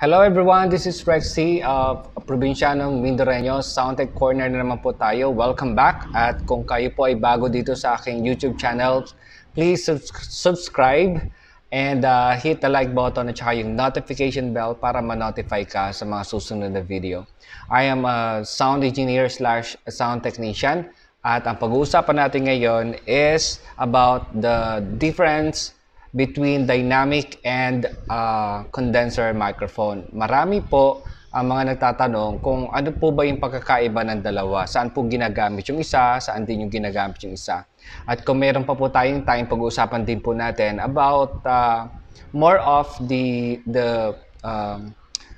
Hello everyone, this is Rexy of uh, ng Mindoreño. Soundtech Corner na naman po tayo. Welcome back. At kung kayo po ay bago dito sa aking YouTube channel, please sub- subscribe and uh, hit the like button at saka yung notification bell para ma-notify ka sa mga susunod na video. I am a sound engineer slash sound technician at ang pag-uusapan natin ngayon is about the difference between dynamic and uh, condenser microphone. Marami po ang mga nagtatanong kung ano po ba yung pagkakaiba ng dalawa. Saan po ginagamit yung isa, saan din yung ginagamit yung isa. At kung meron pa po tayong time, pag-uusapan din po natin about uh, more of the, the um,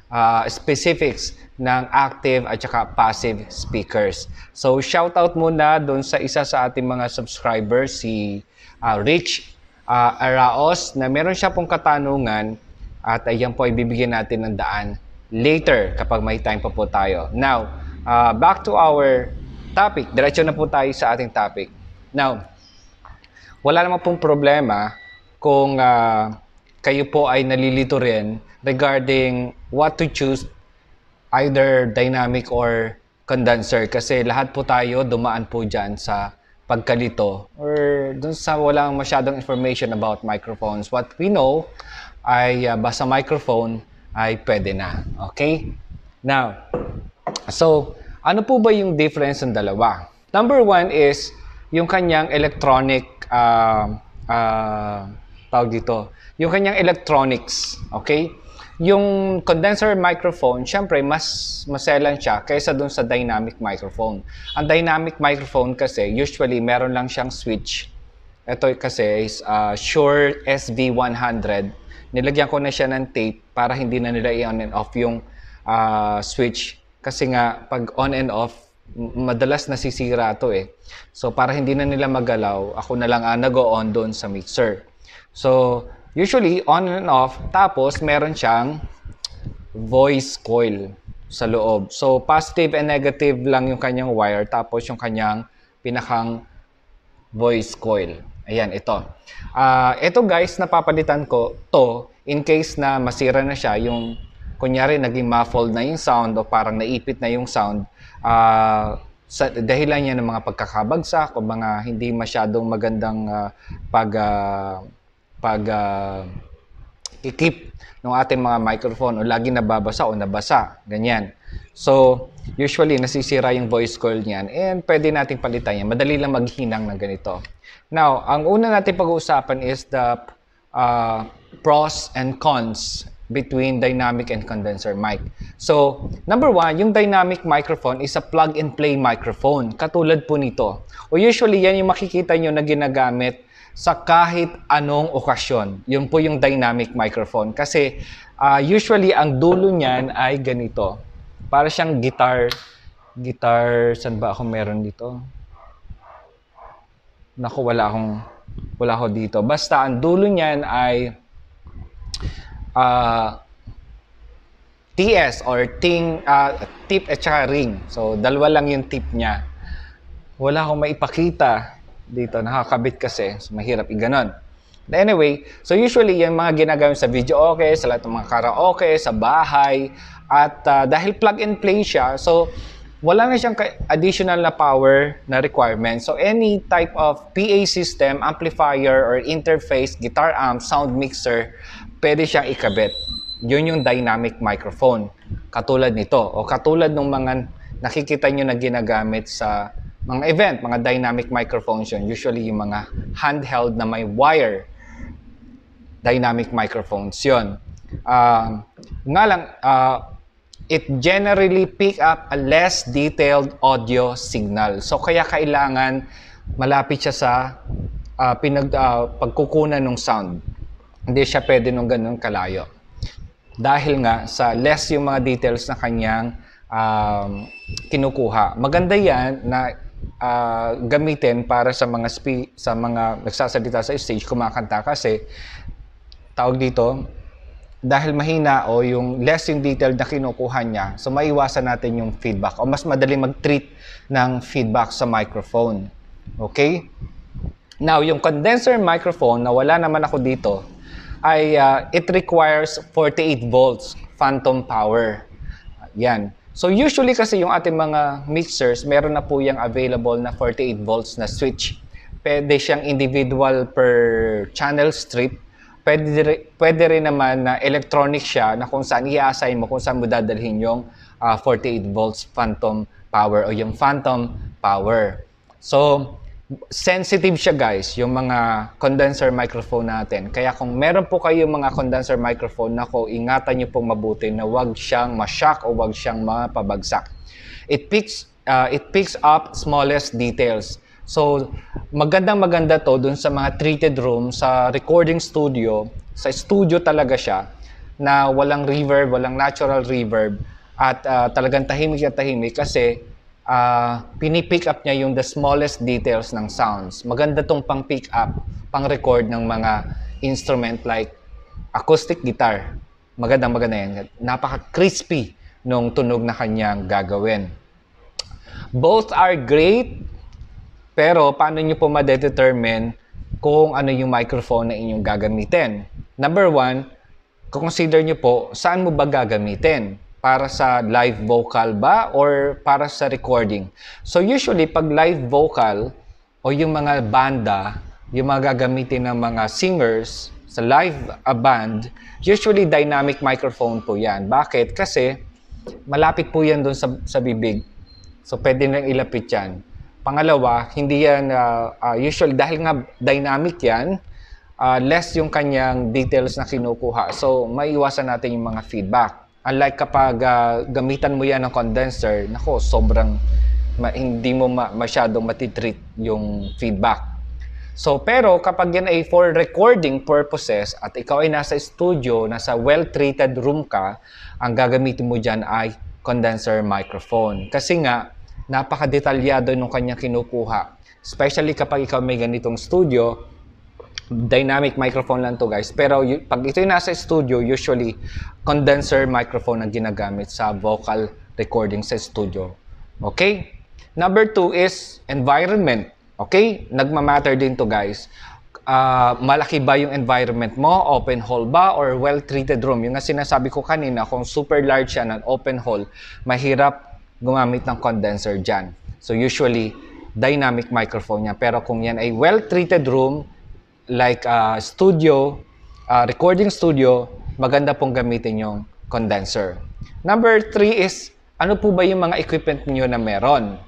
uh, specifics ng active at saka passive speakers. So shout out muna doon sa isa sa ating mga subscribers si uh, Rich uh, Araos na meron siya pong katanungan at ayan po ibibigyan natin ng daan later kapag may time pa po tayo. Now, uh, back to our topic. Diretso na po tayo sa ating topic. Now, wala naman pong problema kung uh, kayo po ay nalilito rin regarding what to choose either dynamic or condenser kasi lahat po tayo dumaan po dyan sa pagkalito or dun sa walang masyadong information about microphones. What we know ay uh, basta microphone ay pwede na. Okay? Now, so ano po ba yung difference ng dalawa? Number one is yung kanyang electronic uh, uh, tawag dito, yung kanyang electronics, okay? yung condenser microphone, syempre mas maselan siya kaysa dun sa dynamic microphone. Ang dynamic microphone kasi usually meron lang siyang switch. Ito kasi is uh, Shure SV100. Nilagyan ko na siya ng tape para hindi na nila i-on and off yung uh, switch. Kasi nga, pag on and off, madalas nasisira to eh. So, para hindi na nila magalaw, ako na lang uh, ah, nag-on doon sa mixer. So, Usually, on and off. Tapos, meron siyang voice coil sa loob. So, positive and negative lang yung kanyang wire, tapos yung kanyang pinakang voice coil. Ayan, ito. Uh, ito guys, napapalitan ko to in case na masira na siya, yung kunyari naging muffled na yung sound o parang naipit na yung sound, uh, sa dahilan niya ng mga pagkakabagsak o mga hindi masyadong magandang uh, pag... Uh, pag uh, ikip ng ating mga microphone o lagi nababasa o nabasa, ganyan. So, usually nasisira yung voice coil niyan and pwede nating palitan yan. Madali lang maghinang ng ganito. Now, ang una natin pag-uusapan is the uh, pros and cons between dynamic and condenser mic. So, number one, yung dynamic microphone is a plug-and-play microphone, katulad po nito. O usually, yan yung makikita nyo na ginagamit sa kahit anong okasyon. Yun po yung dynamic microphone. Kasi uh, usually ang dulo niyan ay ganito. Para siyang guitar. Guitar, saan ba ako meron dito? Naku, wala akong wala ako dito. Basta ang dulo niyan ay uh, ah, TS or ting, uh, tip at saka ring. So, dalawa lang yung tip niya. Wala akong maipakita dito, nakakabit kasi. So, mahirap i-ganon. anyway, so usually yung mga ginagamit sa video okay, sa lahat ng mga karaoke, sa bahay, at uh, dahil plug and play siya, so wala na siyang additional na power na requirement. So any type of PA system, amplifier or interface, guitar amp, sound mixer, pwede siyang ikabit. Yun yung dynamic microphone. Katulad nito o katulad ng mga nakikita nyo na ginagamit sa mga event, mga dynamic microphones yun. Usually yung mga handheld na may wire dynamic microphones yun. Uh, nga lang, uh, it generally pick up a less detailed audio signal. So kaya kailangan malapit siya sa uh, pinag, uh, pagkukunan ng sound. Hindi siya pwede nung ganun kalayo. Dahil nga sa less yung mga details na kanyang um, kinukuha. Maganda yan na uh, gamitin para sa mga spe- sa mga nagsasalita sa stage kumakanta kasi tawag dito dahil mahina o yung less in detail na kinukuha niya, so maiwasan natin yung feedback o mas madali mag-treat ng feedback sa microphone. Okay? Now, yung condenser microphone na wala naman ako dito, ay uh, it requires 48 volts phantom power. Yan. So usually kasi yung ating mga mixers, meron na po yung available na 48 volts na switch. Pwede siyang individual per channel strip. Pwede, pwede rin naman na electronic siya na kung saan i-assign mo, kung saan mo dadalhin yung uh, ah, 48 volts phantom power o yung phantom power. So, sensitive siya guys, yung mga condenser microphone natin. Kaya kung meron po kayo mga condenser microphone nako, ingatan niyo pong mabuti na wag siyang ma-shock o wag siyang mapabagsak. It picks uh, it picks up smallest details. So, magandang maganda to dun sa mga treated room, sa recording studio, sa studio talaga siya, na walang reverb, walang natural reverb, at uh, talagang tahimik na tahimik kasi uh, pinipick up niya yung the smallest details ng sounds. Maganda tong pang pick up, pang record ng mga instrument like acoustic guitar. Magandang maganda yan. Napaka crispy nung tunog na kanyang gagawin. Both are great, pero paano nyo po madetermine kung ano yung microphone na inyong gagamitin? Number one, consider nyo po saan mo ba gagamitin para sa live vocal ba or para sa recording. So usually pag live vocal o yung mga banda, yung mga gagamitin ng mga singers sa live a band, usually dynamic microphone po 'yan. Bakit? Kasi malapit po 'yan doon sa, sa bibig. So pwede nang ilapit 'yan. Pangalawa, hindi 'yan uh, uh, usually dahil nga dynamic 'yan, uh, less yung kanyang details na kinukuha. So maiiwasan natin yung mga feedback. Unlike kapag uh, gamitan mo yan ng condenser, nako, sobrang ma- hindi mo ma- masyadong matitreat yung feedback. So, pero kapag yan ay for recording purposes at ikaw ay nasa studio, nasa well-treated room ka, ang gagamitin mo dyan ay condenser microphone. Kasi nga, napaka-detalyado nung kanya kinukuha. Especially kapag ikaw may ganitong studio, dynamic microphone lang to guys. Pero y- pag ito yung nasa studio, usually condenser microphone ang ginagamit sa vocal recording sa studio. Okay? Number two is environment. Okay? Nagmamatter din to guys. Uh, malaki ba yung environment mo? Open hall ba? Or well-treated room? Yung nga sinasabi ko kanina, kung super large yan, an open hall, mahirap gumamit ng condenser dyan. So usually, dynamic microphone niya. Pero kung yan ay well-treated room, like uh, studio, uh, recording studio, maganda pong gamitin yung condenser. Number three is, ano po ba yung mga equipment niyo na meron?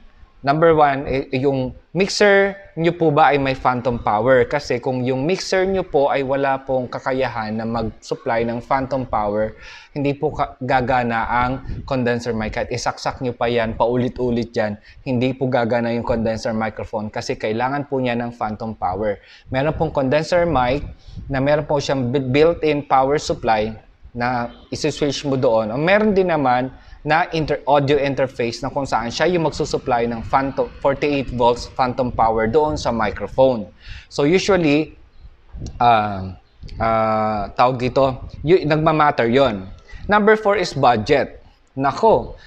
Number one, eh, yung mixer nyo po ba ay may phantom power? Kasi kung yung mixer nyo po ay wala pong kakayahan na mag-supply ng phantom power, hindi po gagana ang condenser mic. At isaksak nyo pa yan, paulit-ulit yan, hindi po gagana yung condenser microphone kasi kailangan po niya ng phantom power. Meron pong condenser mic na meron po siyang built-in power supply na isi-switch mo doon. O meron din naman na inter audio interface na kung saan siya yung magsusupply ng phantom 48 volts phantom power doon sa microphone. So usually uh, uh, tawag dito, y- nagmamatter yon. Number 4 is budget. Nako,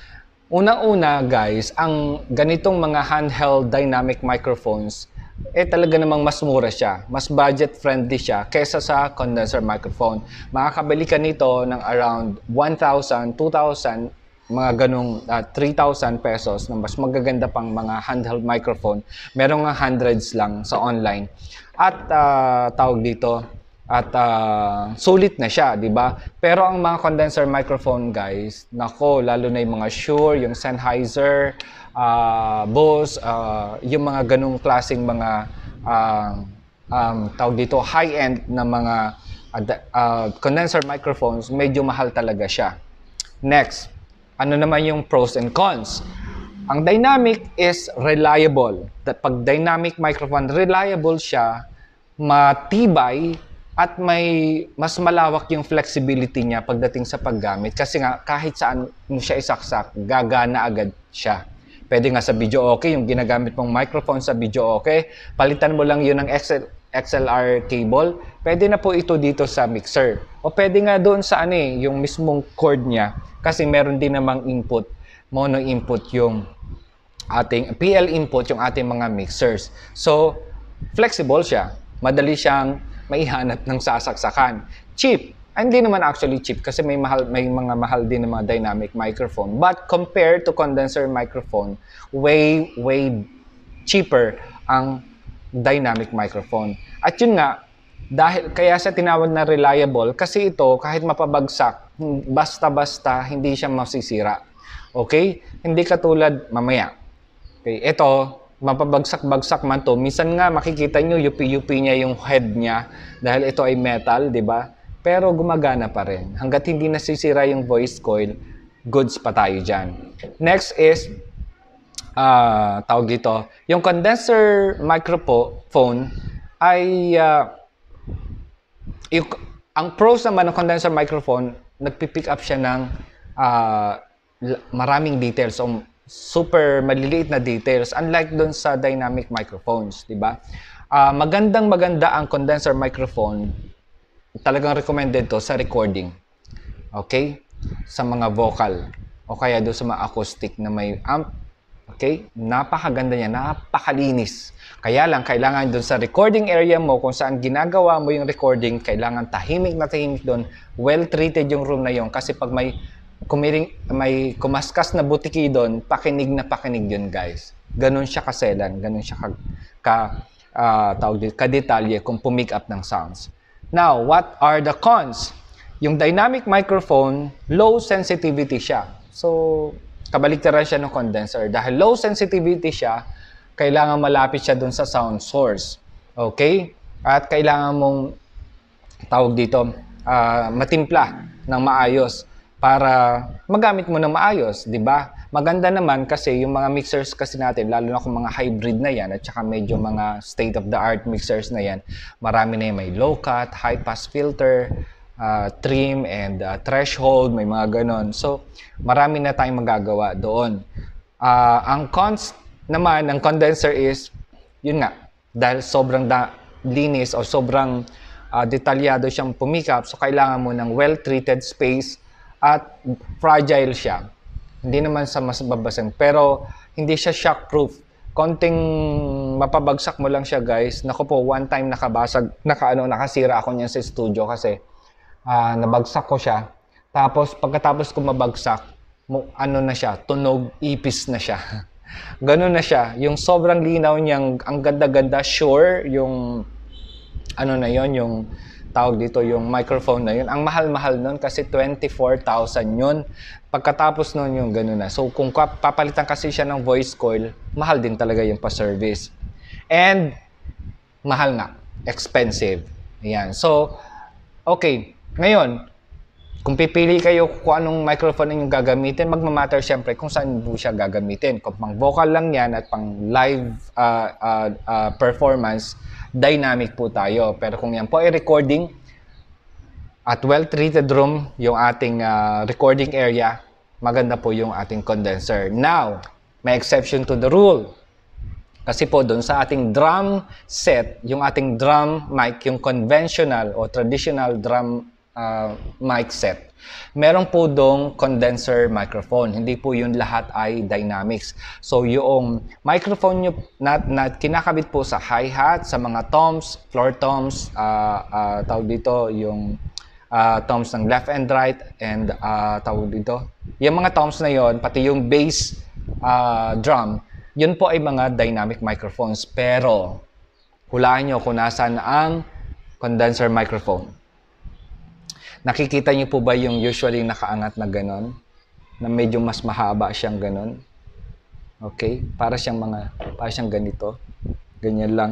una-una guys, ang ganitong mga handheld dynamic microphones, eh talaga namang mas mura siya. Mas budget friendly siya kesa sa condenser microphone. Makakabili ka nito ng around 1,000, 2,000 mga ganong uh, ah, 3,000 pesos na mas magaganda pang mga handheld microphone. Merong nga hundreds lang sa online. At uh, tawag dito, at uh, sulit na siya, di ba? Pero ang mga condenser microphone, guys, nako, lalo na yung mga Shure, yung Sennheiser, uh, Bose, uh, yung mga ganong klaseng mga uh, um, tawag dito, high-end na mga uh, uh, condenser microphones, medyo mahal talaga siya. Next, ano naman yung pros and cons? Ang dynamic is reliable. That pag dynamic microphone, reliable siya, matibay, at may mas malawak yung flexibility niya pagdating sa paggamit. Kasi nga, kahit saan mo siya isaksak, gagana agad siya. Pwede nga sa video okay, yung ginagamit mong microphone sa video okay, palitan mo lang yun ng XL, XLR cable, pwede na po ito dito sa mixer. O pwede nga doon sa ano eh, yung mismong cord niya kasi meron din namang input, mono input yung ating PL input yung ating mga mixers. So, flexible siya. Madali siyang maihanap ng sasaksakan. Cheap. Ah, hindi naman actually cheap kasi may mahal may mga mahal din ng mga dynamic microphone. But compared to condenser microphone, way way cheaper ang dynamic microphone. At yun nga, dahil kaya siya tinawag na reliable kasi ito kahit mapabagsak basta-basta hindi siya masisira. Okay? Hindi katulad mamaya. Okay, ito mapabagsak-bagsak man to, minsan nga makikita nyo yupi-yupi niya yung head niya dahil ito ay metal, 'di ba? Pero gumagana pa rin. Hanggat hindi nasisira yung voice coil, goods pa tayo dyan. Next is uh, tawag dito, yung condenser microphone ay uh, yung, ang pros naman ng condenser microphone, nagpipick up siya ng uh, maraming details so um, super maliliit na details unlike doon sa dynamic microphones, di ba? Uh, magandang maganda ang condenser microphone. Talagang recommended to sa recording. Okay? Sa mga vocal o kaya doon sa mga acoustic na may amp Okay? Napakaganda niya, napakalinis. Kaya lang, kailangan doon sa recording area mo, kung saan ginagawa mo yung recording, kailangan tahimik na tahimik doon, well-treated yung room na yon. Kasi pag may, kumiring, may kumaskas na butiki doon, pakinig na pakinig yun, guys. Ganon siya kaselan, ganon siya ka, ka uh, tawag dito, kadetalye kung pumick up ng sounds. Now, what are the cons? Yung dynamic microphone, low sensitivity siya. So, kabaliktaran siya ng condenser. Dahil low sensitivity siya, kailangan malapit siya dun sa sound source. Okay? At kailangan mong tawag dito, uh, matimpla ng maayos para magamit mo ng maayos, 'di ba? Maganda naman kasi yung mga mixers kasi natin, lalo na kung mga hybrid na 'yan at saka medyo mga state of the art mixers na 'yan, marami na yung may low cut, high pass filter, uh, trim and uh, threshold, may mga ganon. So, marami na tayong magagawa doon. Uh, ang cons naman, ang condenser is, yun nga, dahil sobrang da- linis o sobrang uh, detalyado siyang pumikap, so kailangan mo ng well-treated space at fragile siya. Hindi naman sa mas babasang, pero hindi siya shockproof. Konting mapabagsak mo lang siya, guys. Nako po, one time nakabasag, nakaano, nakasira ako niyan sa studio kasi uh, nabagsak ko siya. Tapos pagkatapos ko mabagsak, ano na siya, tunog, ipis na siya. Ganun na siya. Yung sobrang linaw niyang, ang ganda-ganda, sure, yung ano na yon yung tawag dito, yung microphone na yun. Ang mahal-mahal nun kasi 24,000 yun. Pagkatapos nun yung ganun na. So kung papalitan kasi siya ng voice coil, mahal din talaga yung pa-service. And mahal na. Expensive. Ayan. So, okay ngayon, kung pipili kayo kung anong microphone ang gagamitin, magmamatter siyempre kung saan mo siya gagamitin. Kung pang vocal lang yan at pang live uh, uh, uh, performance, dynamic po tayo. Pero kung yan po ay recording, at well-treated room, yung ating uh, recording area, maganda po yung ating condenser. Now, may exception to the rule. Kasi po doon sa ating drum set, yung ating drum mic, yung conventional o traditional drum uh, mic set. Meron po dong condenser microphone. Hindi po yun lahat ay dynamics. So yung microphone nyo na, na kinakabit po sa hi-hat, sa mga toms, floor toms, uh, uh, tawag dito yung uh, toms ng left and right and uh, tawag dito. Yung mga toms na yon pati yung bass uh, drum, yun po ay mga dynamic microphones. Pero, hulaan nyo kung nasan ang condenser microphone. Nakikita niyo po ba yung usually nakaangat na ganon? Na medyo mas mahaba siyang ganon? Okay? Para siyang mga, para siyang ganito. Ganyan lang.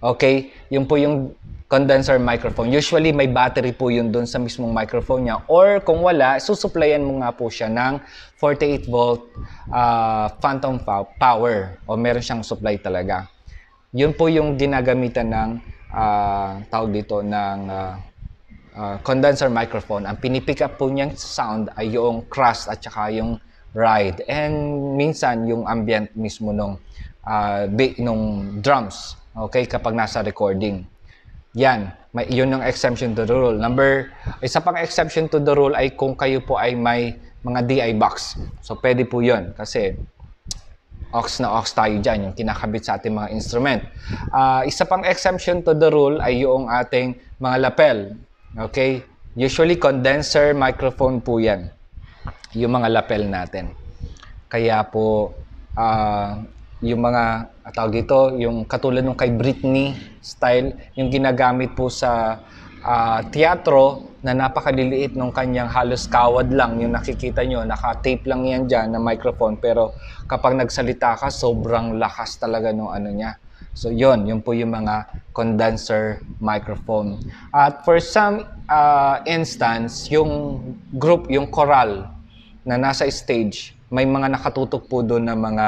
Okay? Yun po yung condenser microphone. Usually, may battery po yun doon sa mismong microphone niya. Or kung wala, susuplayan mo nga po siya ng 48 volt uh, phantom power. O meron siyang supply talaga. Yun po yung ginagamitan ng uh, tawag dito ng uh, uh, condenser microphone, ang pinipick up po niyang sound ay yung crash at saka yung ride. And minsan yung ambient mismo nung, uh, ah, big, nung drums, okay, kapag nasa recording. Yan, may, yun ang exemption to the rule. Number, isa pang exception to the rule ay kung kayo po ay may mga DI box. So, pwede po yun kasi ox na ox tayo dyan, yung kinakabit sa ating mga instrument. Uh, isa pang exception to the rule ay yung ating mga lapel. Okay? Usually, condenser microphone po yan. Yung mga lapel natin. Kaya po, uh, yung mga, tawag dito, yung katulad ng kay Britney style, yung ginagamit po sa uh, teatro na napakaliliit nung kanyang halos kawad lang yung nakikita nyo, naka-tape lang yan dyan na microphone pero kapag nagsalita ka sobrang lakas talaga nung ano niya So yon, yun po yung mga condenser microphone. At for some uh, instance, yung group, yung choral na nasa stage, may mga nakatutok po doon na mga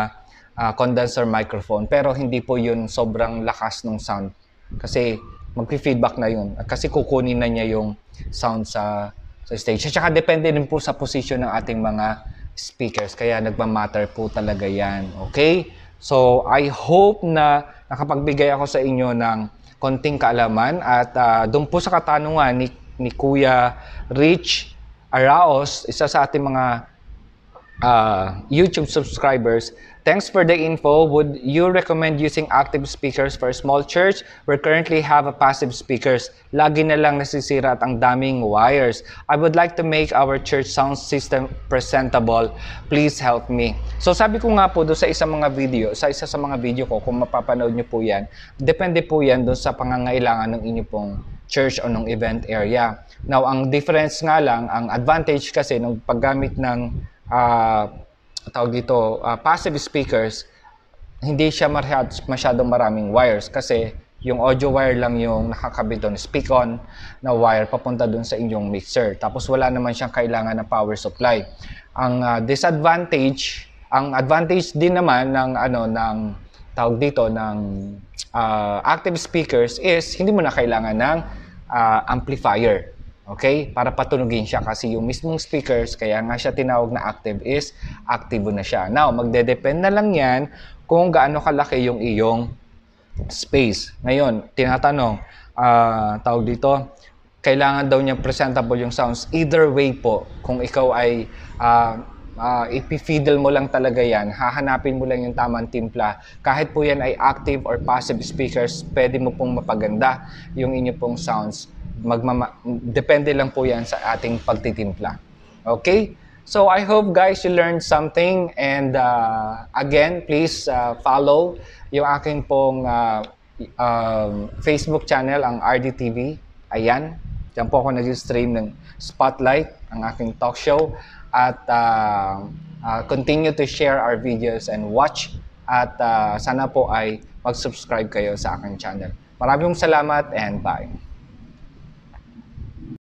uh, condenser microphone pero hindi po yun sobrang lakas ng sound kasi magpi-feedback na yun kasi kukunin na niya yung sound sa sa stage. At saka depende din po sa position ng ating mga speakers kaya nagmamatter po talaga yan. Okay? So, I hope na nakapagbigay ako sa inyo ng konting kaalaman at uh, ah, doon po sa katanungan ni, ni Kuya Rich Araos, isa sa ating mga uh, YouTube subscribers, Thanks for the info. Would you recommend using active speakers for a small church? We currently have a passive speakers. Lagi na lang nasisira at ang daming wires. I would like to make our church sound system presentable. Please help me. So sabi ko nga po doon sa isang mga video, sa isa sa mga video ko, kung mapapanood nyo po yan, depende po yan doon sa pangangailangan ng inyo pong church o ng event area. Now, ang difference nga lang, ang advantage kasi ng paggamit ng uh, tawag dito, uh, passive speakers, hindi siya masyadong maraming wires kasi yung audio wire lang yung nakakabit doon, speak on na wire papunta doon sa inyong mixer. Tapos wala naman siyang kailangan na power supply. Ang uh, disadvantage, ang advantage din naman ng ano ng tawag dito ng uh, active speakers is hindi mo na kailangan ng uh, amplifier Okay? Para patunugin siya kasi yung mismong speakers, kaya nga siya tinawag na active is aktibo na siya. Now, magdedepend na lang yan kung gaano kalaki yung iyong space. Ngayon, tinatanong, uh, tawag dito, kailangan daw niya presentable yung sounds. Either way po, kung ikaw ay uh, uh, ipifiddle mo lang talaga yan, hahanapin mo lang yung tamang timpla. Kahit po yan ay active or passive speakers, pwede mo pong mapaganda yung inyo pong sounds magmama- depende lang po yan sa ating pagtitimpla. Okay? So I hope guys you learned something and uh, again, please uh, follow yung aking pong uh, um, Facebook channel, ang RDTV. Ayan, Diyan po ako nag-stream ng Spotlight, ang aking talk show. At uh, uh, continue to share our videos and watch. At uh, sana po ay mag-subscribe kayo sa aking channel. Maraming salamat and bye.